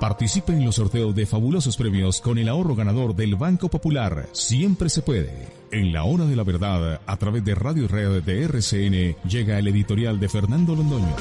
Participe en los sorteos de fabulosos premios con el ahorro ganador del Banco Popular. Siempre se puede. En la hora de la verdad, a través de Radio Red de RCN, llega el editorial de Fernando Londoño.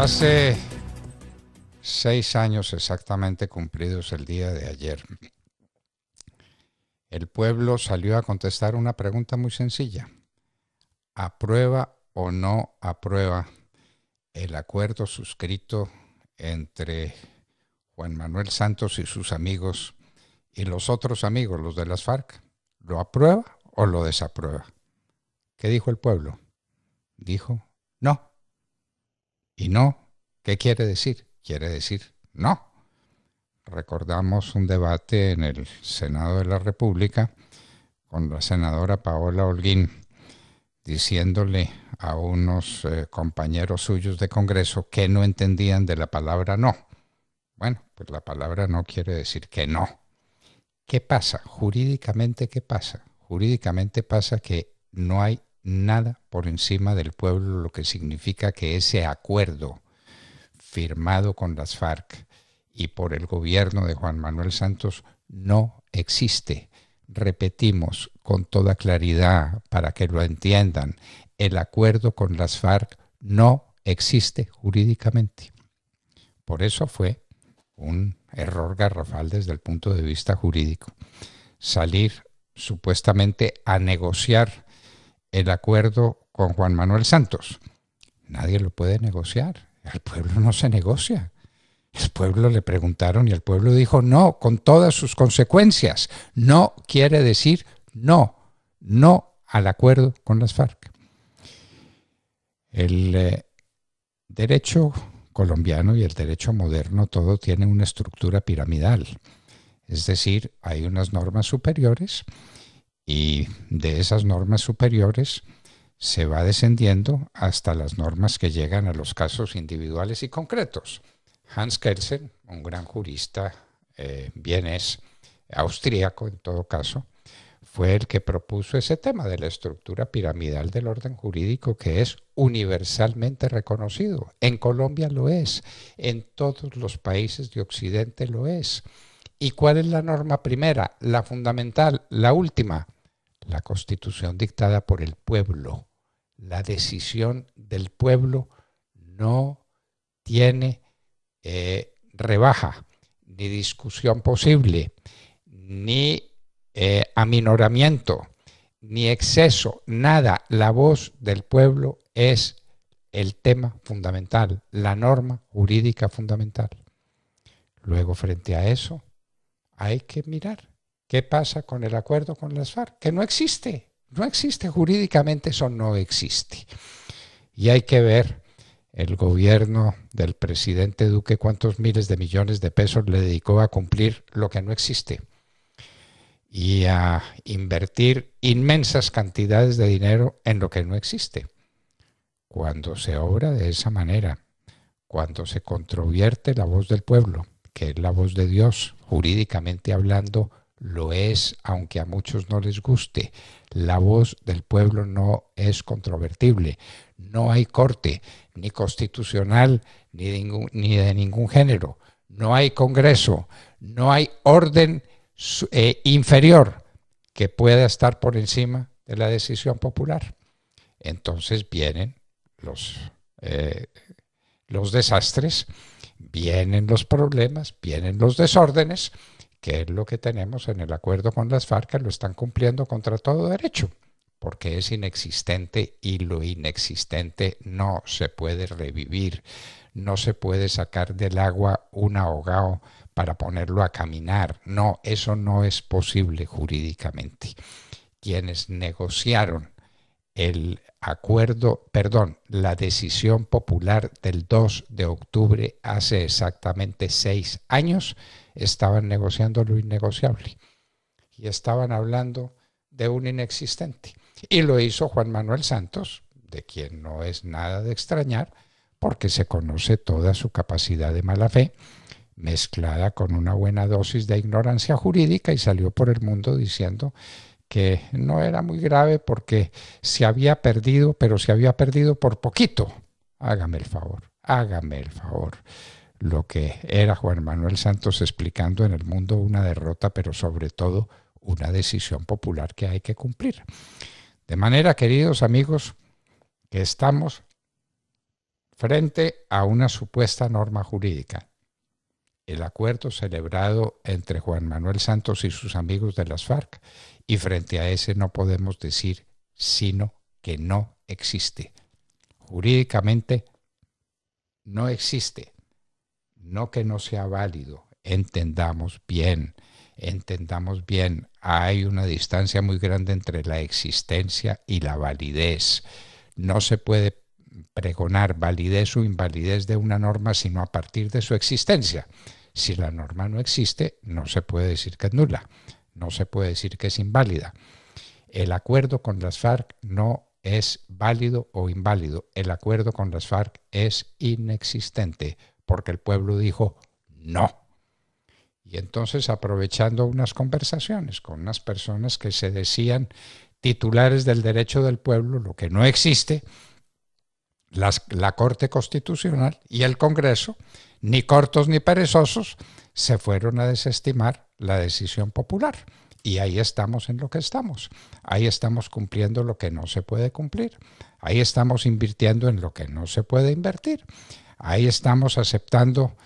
Hace seis años exactamente cumplidos el día de ayer, el pueblo salió a contestar una pregunta muy sencilla. ¿Aprueba o no aprueba el acuerdo suscrito entre Juan Manuel Santos y sus amigos y los otros amigos, los de las FARC? ¿Lo aprueba o lo desaprueba? ¿Qué dijo el pueblo? Dijo, no, y no, ¿qué quiere decir? Quiere decir no. Recordamos un debate en el Senado de la República con la senadora Paola Holguín diciéndole a unos eh, compañeros suyos de Congreso que no entendían de la palabra no. Bueno, pues la palabra no quiere decir que no. ¿Qué pasa? Jurídicamente, ¿qué pasa? Jurídicamente pasa que no hay nada por encima del pueblo, lo que significa que ese acuerdo firmado con las FARC y por el gobierno de Juan Manuel Santos no existe. Repetimos con toda claridad para que lo entiendan, el acuerdo con las FARC no existe jurídicamente. Por eso fue un error garrafal desde el punto de vista jurídico. Salir supuestamente a negociar el acuerdo con Juan Manuel Santos. Nadie lo puede negociar. El pueblo no se negocia. El pueblo le preguntaron y el pueblo dijo no, con todas sus consecuencias. No quiere decir no, no al acuerdo con las FARC. El eh, derecho colombiano y el derecho moderno todo tiene una estructura piramidal. Es decir, hay unas normas superiores y de esas normas superiores se va descendiendo hasta las normas que llegan a los casos individuales y concretos. Hans Kelsen, un gran jurista eh, bien es, austríaco en todo caso, fue el que propuso ese tema de la estructura piramidal del orden jurídico que es universalmente reconocido. En Colombia lo es, en todos los países de Occidente lo es. ¿Y cuál es la norma primera, la fundamental, la última? la constitución dictada por el pueblo, la decisión del pueblo no tiene eh, rebaja, ni discusión posible, ni eh, aminoramiento, ni exceso, nada. La voz del pueblo es el tema fundamental, la norma jurídica fundamental. Luego, frente a eso, hay que mirar ¿Qué pasa con el acuerdo con las FARC? Que no existe, no existe jurídicamente, eso no existe. Y hay que ver el gobierno del presidente Duque cuántos miles de millones de pesos le dedicó a cumplir lo que no existe y a invertir inmensas cantidades de dinero en lo que no existe. Cuando se obra de esa manera, cuando se controvierte la voz del pueblo, que es la voz de Dios, jurídicamente hablando, lo es, aunque a muchos no les guste. La voz del pueblo no es controvertible. No hay corte, ni constitucional, ni de ningún, género. No hay Congreso, no hay orden eh, inferior que pueda estar por encima de la decisión popular. Entonces vienen los, eh, los desastres, vienen los problemas, vienen los desórdenes que es lo que tenemos en el acuerdo con las FARC, lo están cumpliendo contra todo derecho, porque es inexistente y lo inexistente no se puede revivir, no se puede sacar del agua un ahogado para ponerlo a caminar, no, eso no es posible jurídicamente. Quienes negociaron el acuerdo, perdón, la decisión popular del 2 de octubre hace exactamente seis años, estaban negociando lo innegociable y estaban hablando de un inexistente. Y lo hizo Juan Manuel Santos, de quien no es nada de extrañar, porque se conoce toda su capacidad de mala fe, mezclada con una buena dosis de ignorancia jurídica, y salió por el mundo diciendo que no era muy grave porque se había perdido, pero se había perdido por poquito. Hágame el favor, hágame el favor lo que era Juan Manuel Santos explicando en el mundo una derrota, pero sobre todo una decisión popular que hay que cumplir. De manera, queridos amigos, que estamos frente a una supuesta norma jurídica. El acuerdo celebrado entre Juan Manuel Santos y sus amigos de las FARC, y frente a ese no podemos decir sino que no existe. Jurídicamente no existe no que no sea válido, entendamos bien, entendamos bien, hay una distancia muy grande entre la existencia y la validez. No se puede pregonar validez o invalidez de una norma sino a partir de su existencia. Si la norma no existe, no se puede decir que es nula, no se puede decir que es inválida. El acuerdo con las FARC no es válido o inválido. El acuerdo con las FARC es inexistente porque el pueblo dijo no. Y entonces, aprovechando unas conversaciones con unas personas que se decían titulares del derecho del pueblo, lo que no existe, la Corte Constitucional y el Congreso, ni cortos ni perezosos, se fueron a desestimar la decisión popular. Y ahí estamos en lo que estamos. Ahí estamos cumpliendo lo que no se puede cumplir. Ahí estamos invirtiendo en lo que no se puede invertir. Ahí estamos aceptando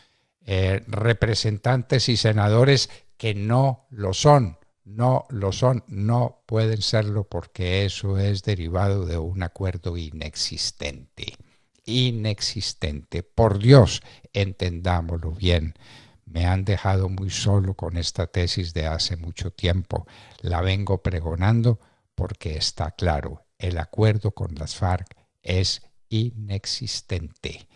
eh, representantes y senadores que no lo son, no lo son, no pueden serlo porque eso es derivado de un acuerdo inexistente, inexistente. Por Dios, entendámoslo bien. Me han dejado muy solo con esta tesis de hace mucho tiempo. La vengo pregonando porque está claro, el acuerdo con las FARC es inexistente.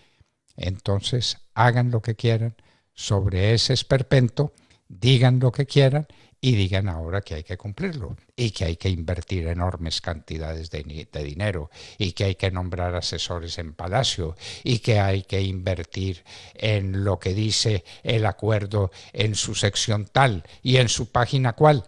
Entonces hagan lo que quieran sobre ese esperpento, digan lo que quieran y digan ahora que hay que cumplirlo y que hay que invertir enormes cantidades de, dinero y que hay que nombrar asesores en Palacio y que hay que invertir en lo que dice el acuerdo en su sección tal y en su página cual.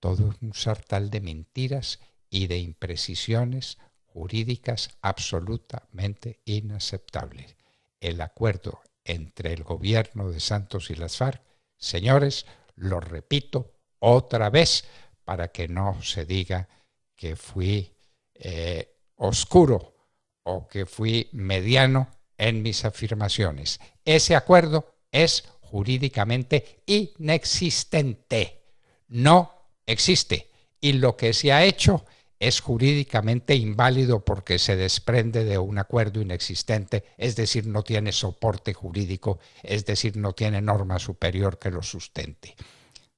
Todo un sartal de mentiras y de imprecisiones jurídicas absolutamente inaceptables el acuerdo entre el gobierno de Santos y las FARC. Señores, lo repito otra vez para que no se diga que fui eh, oscuro o que fui mediano en mis afirmaciones. Ese acuerdo es jurídicamente inexistente. No existe. Y lo que se ha hecho es jurídicamente inválido porque se desprende de un acuerdo inexistente, es decir, no tiene soporte jurídico, es decir, no tiene norma superior que lo sustente.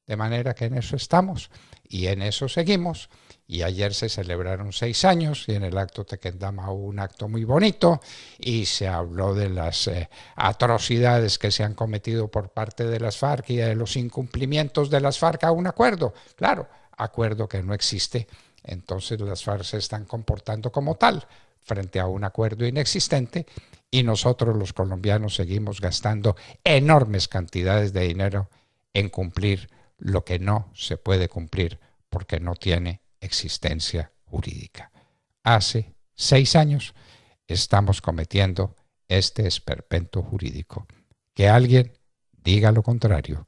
De manera que en eso estamos y en eso seguimos. Y ayer se celebraron seis años y en el acto Tequendama hubo un acto muy bonito y se habló de las eh, atrocidades que se han cometido por parte de las FARC y de los incumplimientos de las FARC a un acuerdo. Claro, acuerdo que no existe entonces las FARC se están comportando como tal frente a un acuerdo inexistente y nosotros los colombianos seguimos gastando enormes cantidades de dinero en cumplir lo que no se puede cumplir porque no tiene existencia jurídica. Hace seis años estamos cometiendo este esperpento jurídico. Que alguien diga lo contrario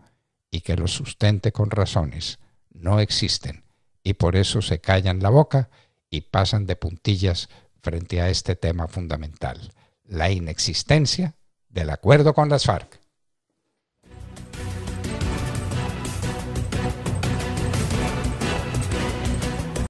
y que lo sustente con razones no existen y por eso se callan la boca y pasan de puntillas frente a este tema fundamental, la inexistencia del acuerdo con las FARC.